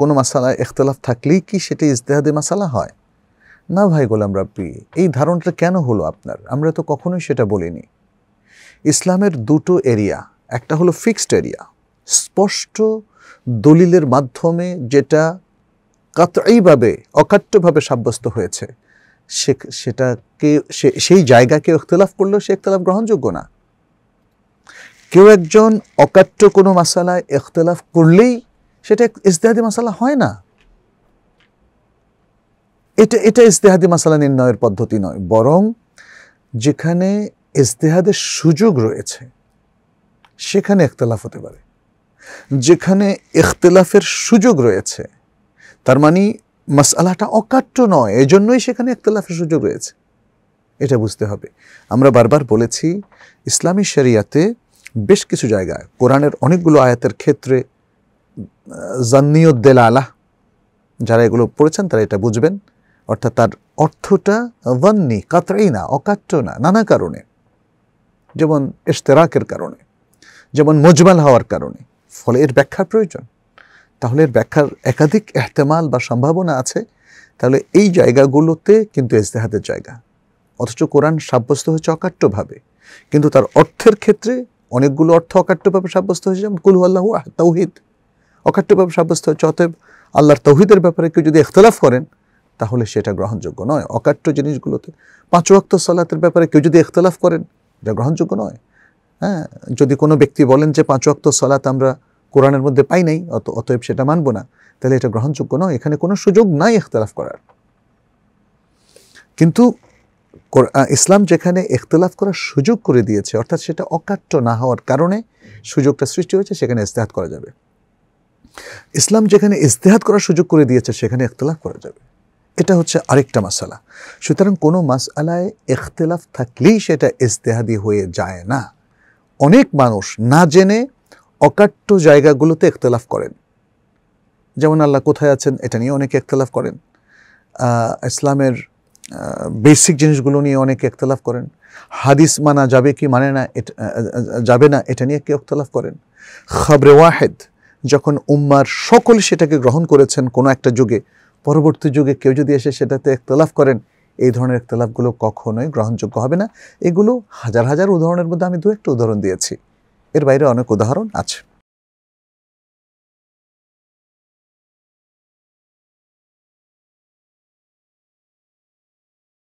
কোনো মাসালায় এখতলাফ থাকলেই কি সেটা ইজতেহাদে মাসালা হয় না ভাই গোলাম রাব্বি এই ধারণাটা কেন হলো আপনার আমরা তো কখনোই সেটা বলিনি ইসলামের দুটো এরিয়া একটা হলো ফিক্সড এরিয়া স্পষ্ট দলিলের মাধ্যমে যেটা কাতভাবে অকাট্যভাবে সাব্যস্ত হয়েছে সে সেটাকে সেই জায়গাকে ইখতলাফ করলেও সে ইখতলাফ গ্রহণযোগ্য না কেউ একজন অকাট্য কোনো মাসালায় এখতলাফ করলেই সেটা ইজতেহাদি মশালা হয় না এটা এটা ইজতেহাদি মশালা নির্ণয়ের পদ্ধতি নয় বরং যেখানে ইজতেহাদের সুযোগ রয়েছে সেখানে একতলাফ হতে পারে যেখানে এখতলাফের সুযোগ রয়েছে তার মানে মশালাটা অকাট্য নয় এজন্যই সেখানে একতলাফের সুযোগ রয়েছে এটা বুঝতে হবে আমরা বারবার বলেছি ইসলামী শরিয়াতে বেশ কিছু জায়গায় কোরআনের অনেকগুলো আয়াতের ক্ষেত্রে জান্নিউদ্দেল আলাহ যারা এগুলো পড়েছেন তারা এটা বুঝবেন অর্থাৎ তার অর্থটা ভান্নি কাতরাই না অকাট্য না নানা কারণে যেমন ইশতেরাকের কারণে যেমন মজমাল হওয়ার কারণে ফলে এর ব্যাখ্যার প্রয়োজন তাহলে এর ব্যাখ্যার একাধিক এহতেমাল বা সম্ভাবনা আছে তাহলে এই জায়গাগুলোতে কিন্তু ইজতেহাদের জায়গা অথচ কোরআন সাব্যস্ত হয়েছে অকাট্যভাবে কিন্তু তার অর্থের ক্ষেত্রে অনেকগুলো অর্থ অকাট্যভাবে সাব্যস্ত হয়েছে যেমন কুলু আল্লাহ তাওহিদ অকাট্যভাবে সাব্যস্ত হচ্ছে অতএব আল্লাহর তৌহিদের ব্যাপারে কেউ যদি এখতলাফ করেন তাহলে সেটা গ্রহণযোগ্য নয় অকাট্য জিনিসগুলোতে পাঁচ ওয়াক্ত সালাতের ব্যাপারে কেউ যদি এখতলাফ করেন এটা গ্রহণযোগ্য নয় হ্যাঁ যদি কোনো ব্যক্তি বলেন যে পাঁচ ওয়াক্ত সালাত আমরা কোরআনের মধ্যে পাই নাই অত অতএব সেটা মানব না তাহলে এটা গ্রহণযোগ্য নয় এখানে কোনো সুযোগ নাই এখতলাফ করার কিন্তু ইসলাম যেখানে এখতলাফ করার সুযোগ করে দিয়েছে অর্থাৎ সেটা অকাট্য না হওয়ার কারণে সুযোগটা সৃষ্টি হয়েছে সেখানে ইস্তেহাত করা যাবে ইসলাম যেখানে ইস্তেহাত করার সুযোগ করে দিয়েছে সেখানে একতলাফ করা যাবে এটা হচ্ছে আরেকটা মাসালা সুতরাং কোনো মাসালায় এখতলাফ থাকলেই সেটা ইস্তেহাদি হয়ে যায় না অনেক মানুষ না জেনে অকাট্য জায়গাগুলোতে একতলাফ করেন যেমন আল্লাহ কোথায় আছেন এটা নিয়ে অনেকে একতলাফ করেন ইসলামের বেসিক জিনিসগুলো নিয়ে অনেকে একতলাফ করেন হাদিস মানা যাবে কি মানে না যাবে না এটা নিয়ে কে একতলাফ করেন খবরে ওয়াহেদ যখন উম্মার সকল সেটাকে গ্রহণ করেছেন কোনো একটা যুগে পরবর্তী যুগে কেউ যদি এসে সেটাতে একতলাফ করেন এই ধরনের একতলাফগুলো কখনোই গ্রহণযোগ্য হবে না এগুলো হাজার হাজার উদাহরণের মধ্যে আমি দু একটা উদাহরণ দিয়েছি এর বাইরে অনেক উদাহরণ আছে